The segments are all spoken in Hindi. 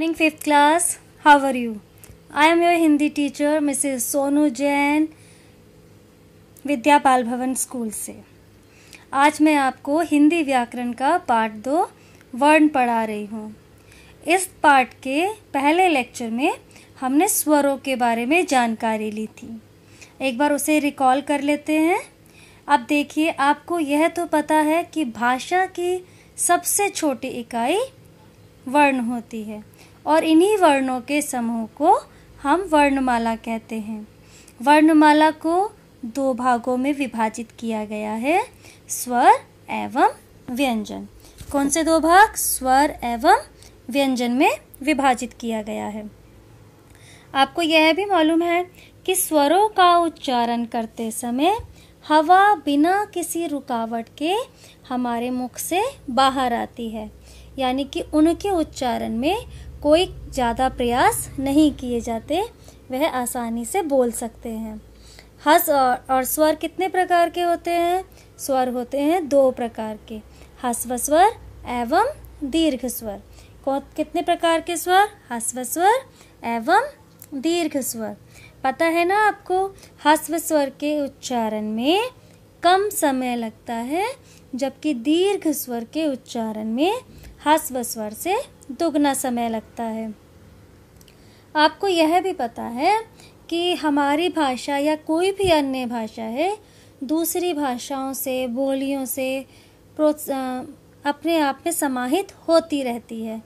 morning, fifth class. How are you? I am your Hindi teacher, Mrs. Sonu Jain, विद्यापाल भवन स्कूल से आज मैं आपको हिंदी व्याकरण का पार्ट दो वर्ण पढ़ा रही हूँ इस पार्ट के पहले लेक्चर में हमने स्वरों के बारे में जानकारी ली थी एक बार उसे रिकॉल कर लेते हैं अब देखिए आपको यह तो पता है कि भाषा की सबसे छोटी इकाई वर्ण होती है और इन्हीं वर्णों के समूह को हम वर्णमाला कहते हैं वर्णमाला को दो भागों में विभाजित किया गया है स्वर एवं व्यंजन कौन से दो भाग स्वर एवं व्यंजन में विभाजित किया गया है आपको यह भी मालूम है कि स्वरों का उच्चारण करते समय हवा बिना किसी रुकावट के हमारे मुख से बाहर आती है यानी कि उनके उच्चारण में कोई ज़्यादा प्रयास नहीं किए जाते वह आसानी से बोल सकते हैं हस और, और स्वर कितने प्रकार के होते हैं स्वर होते हैं दो प्रकार के हस्व स्वर एवं दीर्घ स्वर कितने प्रकार के स्वर हस्व स्वर एवं दीर्घ स्वर पता है ना आपको हस्व स्वर के उच्चारण में कम समय लगता है जबकि दीर्घ स्वर के उच्चारण में ह्रास्व स्वर से दुगना समय लगता है आपको यह भी पता है कि हमारी भाषा या कोई भी अन्य भाषा है दूसरी भाषाओं से बोलियों से अपने आप में समाहित होती रहती है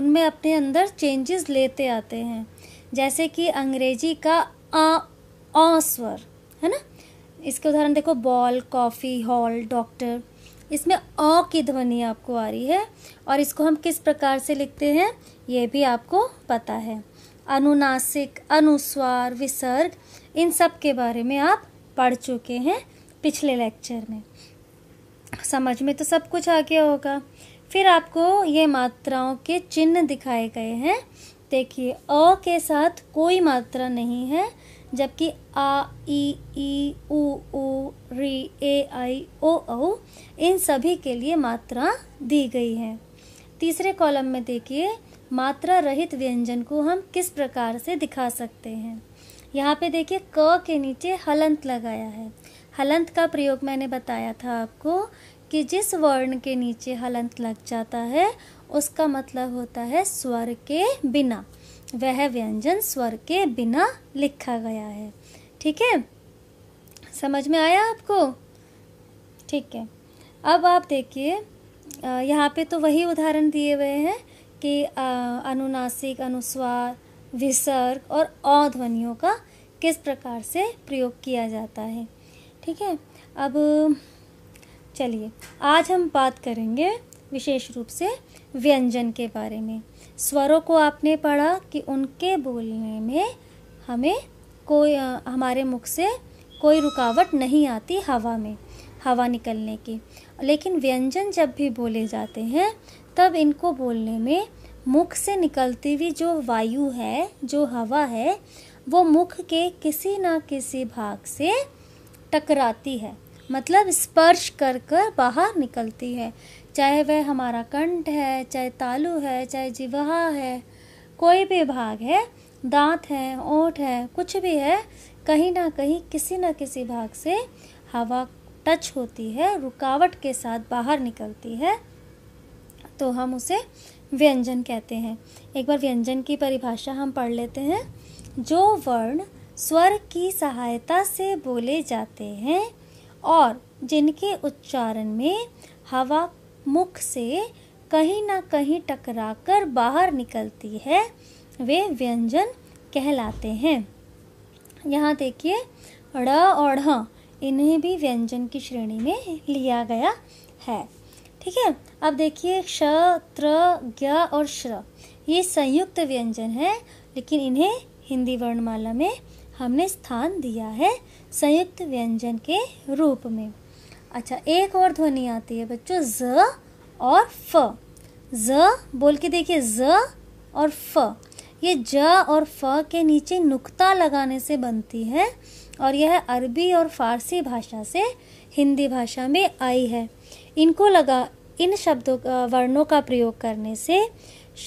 उनमें अपने अंदर चेंजेस लेते आते हैं जैसे कि अंग्रेजी का आ, आ स्वर है ना इसके उदाहरण देखो बॉल कॉफ़ी हॉल डॉक्टर इसमें अ की ध्वनि आपको आ रही है और इसको हम किस प्रकार से लिखते हैं ये भी आपको पता है अनुनासिक अनुस्वार विसर्ग इन सब के बारे में आप पढ़ चुके हैं पिछले लेक्चर में समझ में तो सब कुछ आ गया होगा फिर आपको ये मात्राओं के चिन्ह दिखाए गए हैं देखिए अ के साथ कोई मात्रा नहीं है जबकि आ ई ई उ ऊ री ए आई ओ औ इन सभी के लिए मात्रा दी गई है तीसरे कॉलम में देखिए मात्रा रहित व्यंजन को हम किस प्रकार से दिखा सकते हैं यहाँ पे देखिए क के नीचे हलंत लगाया है हलंत का प्रयोग मैंने बताया था आपको कि जिस वर्ण के नीचे हलंत लग जाता है उसका मतलब होता है स्वर के बिना वह व्यंजन स्वर के बिना लिखा गया है ठीक है समझ में आया आपको ठीक है अब आप देखिए यहाँ पे तो वही उदाहरण दिए हुए हैं कि अनुनासिक अनुस्वार विसर्ग और ध्वनियों का किस प्रकार से प्रयोग किया जाता है ठीक है अब चलिए आज हम बात करेंगे विशेष रूप से व्यंजन के बारे में स्वरों को आपने पढ़ा कि उनके बोलने में हमें कोई हमारे मुख से कोई रुकावट नहीं आती हवा में हवा निकलने की लेकिन व्यंजन जब भी बोले जाते हैं तब इनको बोलने में मुख से निकलती हुई जो वायु है जो हवा है वो मुख के किसी ना किसी भाग से टकराती है मतलब स्पर्श कर कर बाहर निकलती है चाहे वह हमारा कंठ है चाहे तालु है चाहे जिवा है कोई भी भाग है दांत है ओठ है कुछ भी है कहीं ना कहीं किसी ना किसी भाग से हवा टच होती है रुकावट के साथ बाहर निकलती है तो हम उसे व्यंजन कहते हैं एक बार व्यंजन की परिभाषा हम पढ़ लेते हैं जो वर्ण स्वर की सहायता से बोले जाते हैं और जिनके उच्चारण में हवा मुख से कहीं ना कहीं टकराकर बाहर निकलती है वे व्यंजन कहलाते हैं यहाँ देखिए ड़ और ढ इन्हें भी व्यंजन की श्रेणी में लिया गया है ठीक है अब देखिए क्ष त्र ज्ञ और श्र ये संयुक्त व्यंजन है लेकिन इन्हें हिंदी वर्णमाला में हमने स्थान दिया है संयुक्त व्यंजन के रूप में अच्छा एक और ध्वनि आती है बच्चों ज और फ ज बोल के देखिए ज और फ ये ज और फ के नीचे नुक्ता लगाने से बनती है और यह अरबी और फारसी भाषा से हिंदी भाषा में आई है इनको लगा इन शब्दों का वर्णों का प्रयोग करने से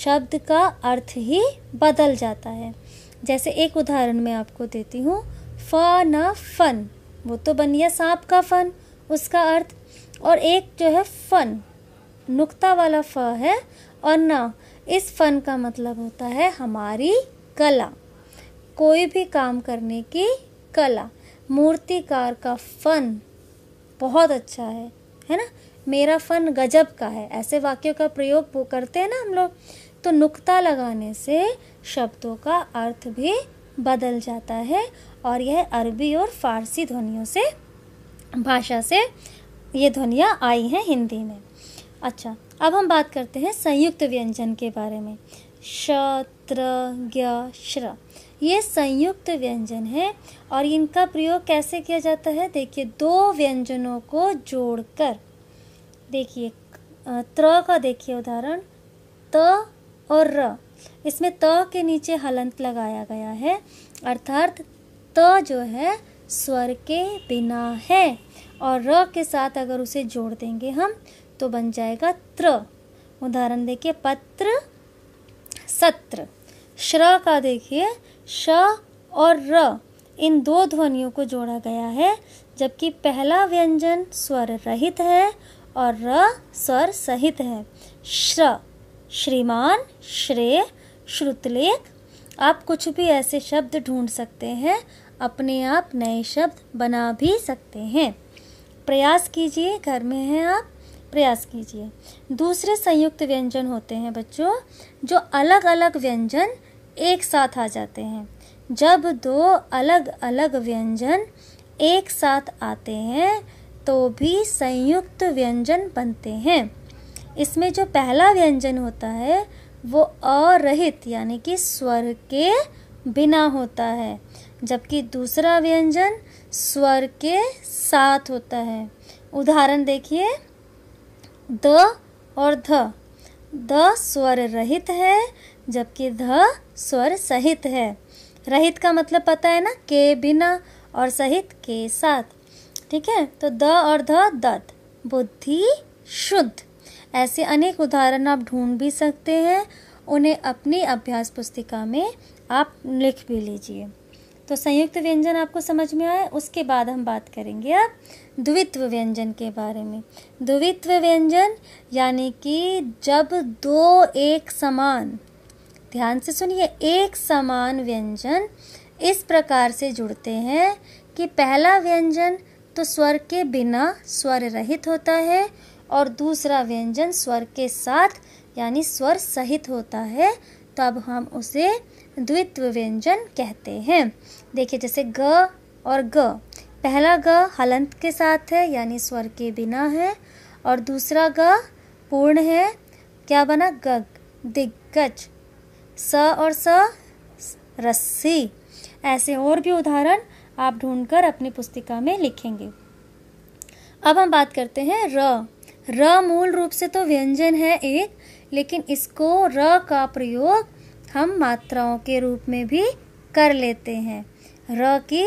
शब्द का अर्थ ही बदल जाता है जैसे एक उदाहरण मैं आपको देती हूँ फ न फन वो तो बन गया सांप का फन उसका अर्थ और एक जो है फन नुक्ता वाला फ है और न इस फन का मतलब होता है हमारी कला कोई भी काम करने की कला मूर्तिकार का फन बहुत अच्छा है है ना मेरा फन गजब का है ऐसे वाक्यों का प्रयोग वो करते हैं ना हम लोग तो नुक्ता लगाने से शब्दों का अर्थ भी बदल जाता है और यह अरबी और फारसी ध्वनियों से भाषा से ये ध्वनियाँ आई हैं हिंदी में अच्छा अब हम बात करते हैं संयुक्त व्यंजन के बारे में शत्र त्र श्र ये संयुक्त व्यंजन है और इनका प्रयोग कैसे किया जाता है देखिए दो व्यंजनों को जोड़कर देखिए त्र का देखिए उदाहरण त और र इसमें त के नीचे हलंत लगाया गया है अर्थात त जो है स्वर के बिना है और र के साथ अगर उसे जोड़ देंगे हम तो बन जाएगा त्र उदाहरण देखिए पत्र सत्र श्र का देखिए श और र इन दो ध्वनियों को जोड़ा गया है जबकि पहला व्यंजन स्वर रहित है और र स्वर सहित है श्र श्रीमान श्रेय श्रुतलेख आप कुछ भी ऐसे शब्द ढूंढ सकते हैं अपने आप नए शब्द बना भी सकते हैं प्रयास कीजिए घर में हैं आप प्रयास कीजिए दूसरे संयुक्त व्यंजन होते हैं बच्चों जो अलग अलग व्यंजन एक साथ आ जाते हैं जब दो अलग अलग व्यंजन एक साथ आते हैं तो भी संयुक्त व्यंजन बनते हैं इसमें जो पहला व्यंजन होता है वो अरहित यानी कि स्वर के बिना होता है जबकि दूसरा व्यंजन स्वर के साथ होता है उदाहरण देखिए द और ध द स्वर रहित है जबकि ध स्वर सहित है रहित का मतलब पता है ना के बिना और सहित के साथ ठीक है तो द और ध दत बुद्धि शुद्ध ऐसे अनेक उदाहरण आप ढूंढ भी सकते हैं उन्हें अपनी अभ्यास पुस्तिका में आप लिख भी लीजिए तो संयुक्त व्यंजन आपको समझ में आए उसके बाद हम बात करेंगे अब द्वित्व व्यंजन के बारे में द्वित्व व्यंजन यानी कि जब दो एक समान ध्यान से सुनिए एक समान व्यंजन इस प्रकार से जुड़ते हैं कि पहला व्यंजन तो स्वर के बिना स्वर रहित होता है और दूसरा व्यंजन स्वर के साथ यानी स्वर सहित होता है तब हम उसे द्वित्व व्यंजन कहते हैं देखिए जैसे ग और ग पहला ग हलंत के साथ है यानी स्वर के बिना है और दूसरा ग पूर्ण है क्या बना गग दिग्गज स और स रस्सी ऐसे और भी उदाहरण आप ढूंढकर अपनी पुस्तिका में लिखेंगे अब हम बात करते हैं र र मूल रूप से तो व्यंजन है एक लेकिन इसको र का प्रयोग हम मात्राओं के रूप में भी कर लेते हैं र की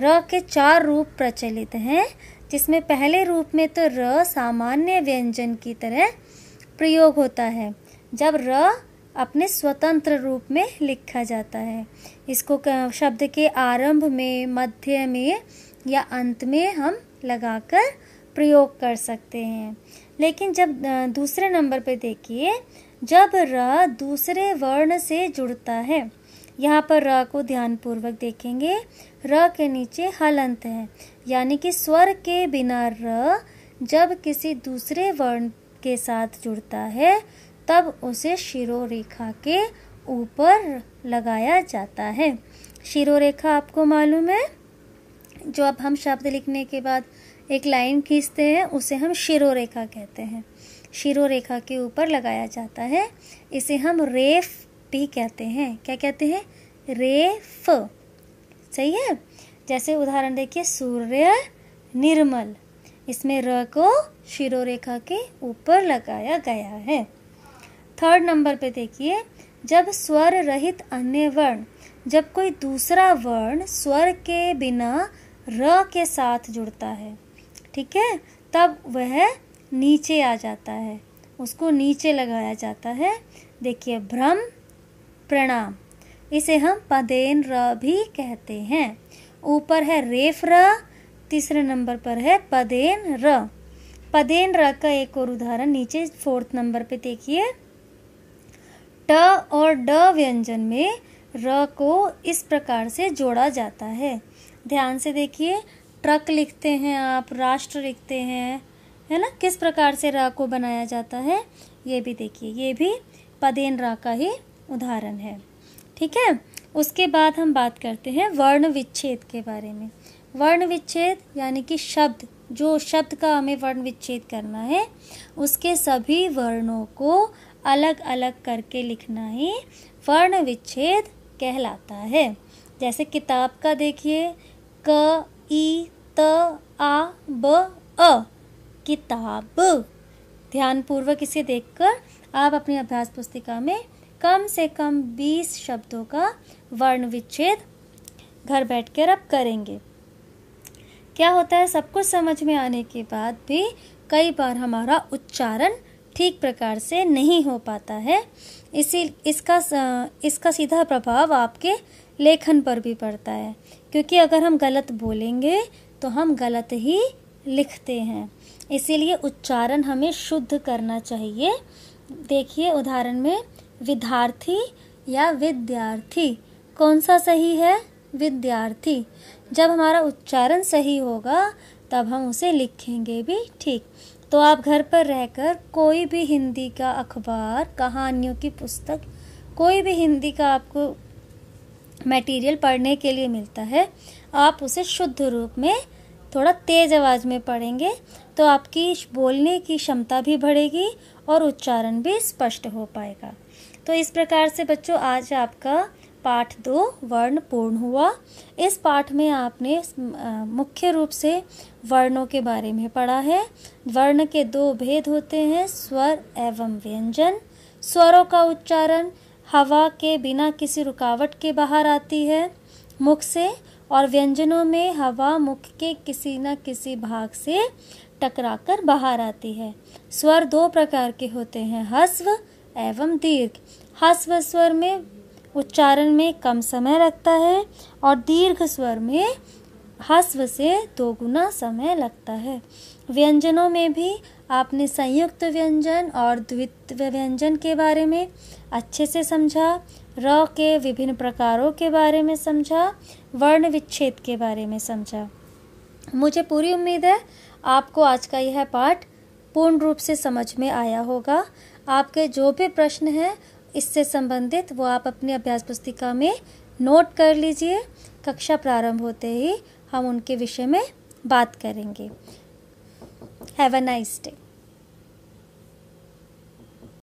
र के चार रूप प्रचलित हैं जिसमें पहले रूप में तो र सामान्य व्यंजन की तरह प्रयोग होता है जब र अपने स्वतंत्र रूप में लिखा जाता है इसको शब्द के आरंभ में मध्य में या अंत में हम लगाकर प्रयोग कर सकते हैं लेकिन जब दूसरे नंबर पे देखिए जब र दूसरे वर्ण से जुड़ता है यहाँ पर र को ध्यानपूर्वक देखेंगे र के नीचे हलंत है यानी कि स्वर के बिना र जब किसी दूसरे वर्ण के साथ जुड़ता है तब उसे शिरो रेखा के ऊपर लगाया जाता है शिरो रेखा आपको मालूम है जो अब हम शब्द लिखने के बाद एक लाइन खींचते हैं उसे हम शिरो रेखा कहते हैं शिरोरेखा के ऊपर लगाया जाता है इसे हम रेफ भी कहते हैं क्या कहते हैं रेफ सही है जैसे उदाहरण देखिए सूर्य निर्मल इसमें र को शिरोरेखा के ऊपर लगाया गया है थर्ड नंबर पे देखिए जब स्वर रहित अन्य वर्ण जब कोई दूसरा वर्ण स्वर के बिना र के साथ जुड़ता है ठीक है तब वह नीचे आ जाता है उसको नीचे लगाया जाता है देखिए भ्रम प्रणाम इसे हम पदेन र भी कहते हैं ऊपर है रेफ र तीसरे नंबर पर है पदेन र पदेन र का एक और उदाहरण नीचे फोर्थ नंबर पे देखिए ट और ड व्यंजन में र को इस प्रकार से जोड़ा जाता है ध्यान से देखिए ट्रक लिखते हैं आप राष्ट्र लिखते हैं है ना किस प्रकार से रा को बनाया जाता है ये भी देखिए ये भी पदेन रा का ही उदाहरण है ठीक है उसके बाद हम बात करते हैं वर्ण विच्छेद के बारे में वर्ण विच्छेद यानी कि शब्द जो शब्द का हमें वर्ण विच्छेद करना है उसके सभी वर्णों को अलग अलग करके लिखना ही वर्ण विच्छेद कहलाता है जैसे किताब का देखिए क ई त आ ब अ किताब ध्यानपूर्वक इसे देखकर आप अपनी अभ्यास पुस्तिका में कम से कम बीस शब्दों का वर्ण विच्छेद घर बैठकर अब करेंगे क्या होता है सब कुछ समझ में आने के बाद भी कई बार हमारा उच्चारण ठीक प्रकार से नहीं हो पाता है इसी इसका इसका सीधा प्रभाव आपके लेखन पर भी पड़ता है क्योंकि अगर हम गलत बोलेंगे तो हम गलत ही लिखते हैं इसीलिए उच्चारण हमें शुद्ध करना चाहिए देखिए उदाहरण में विद्यार्थी या विद्यार्थी कौन सा सही है विद्यार्थी जब हमारा उच्चारण सही होगा तब हम उसे लिखेंगे भी ठीक तो आप घर पर रहकर कोई भी हिंदी का अखबार कहानियों की पुस्तक कोई भी हिंदी का आपको मटेरियल पढ़ने के लिए मिलता है आप उसे शुद्ध रूप में थोड़ा तेज़ आवाज़ में पढ़ेंगे तो आपकी बोलने की क्षमता भी बढ़ेगी और उच्चारण भी स्पष्ट हो पाएगा तो इस प्रकार से बच्चों आज आपका पाठ दो वर्ण पूर्ण हुआ इस पाठ में आपने मुख्य रूप से वर्णों के बारे में पढ़ा है वर्ण के दो भेद होते हैं स्वर एवं व्यंजन स्वरों का उच्चारण हवा के बिना किसी रुकावट के बाहर आती है मुख से और व्यंजनों में हवा मुख के किसी न किसी भाग से टकराकर बाहर आती है स्वर दो प्रकार के होते हैं हस्व एवं दीर्घ हस्व स्वर में उच्चारण में कम समय लगता है और दीर्घ स्वर में हस्व से दोगुना समय लगता है व्यंजनों में भी आपने संयुक्त व्यंजन और द्वित्व व्यंजन के बारे में अच्छे से समझा र के विभिन्न प्रकारों के बारे में समझा वर्ण विच्छेद के बारे में समझा मुझे पूरी उम्मीद है आपको आज का यह पाठ पूर्ण रूप से समझ में आया होगा आपके जो भी प्रश्न हैं इससे संबंधित वो आप अपनी अभ्यास पुस्तिका में नोट कर लीजिए कक्षा प्रारंभ होते ही हम उनके विषय में बात करेंगे हैव अ नाइस डे